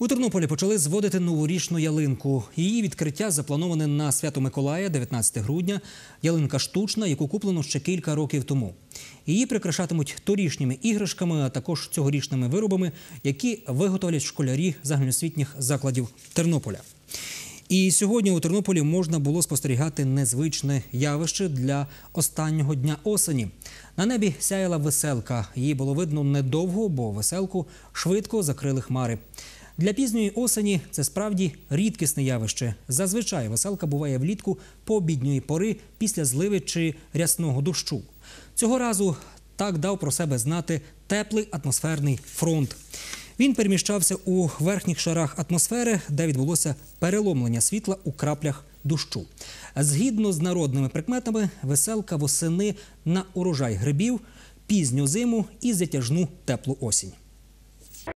У Тернополі почали зводити новорічну ялинку. Її відкриття заплановане на свято Миколая, 19 грудня. Ялинка штучна, яку куплено ще кілька років тому. Її прикрашатимуть торішніми іграшками, а також цьогорічними виробами, які виготовлять школярі загальноосвітніх закладів Тернополя. І сьогодні у Тернополі можна було спостерігати незвичне явище для останнього дня осені. На небі сяяла веселка. Її було видно недовго, бо веселку швидко закрили хмари. Для пізньої осені це справді рідкісне явище. Зазвичай веселка буває влітку по обідньої пори після зливи чи рясного дощу. Цього разу так дав про себе знати теплий атмосферний фронт. Він переміщався у верхніх шарах атмосфери, де відбулося переломлення світла у краплях дощу. Згідно з народними прикметами, веселка восени на урожай грибів, пізню зиму і затяжну теплу осінь.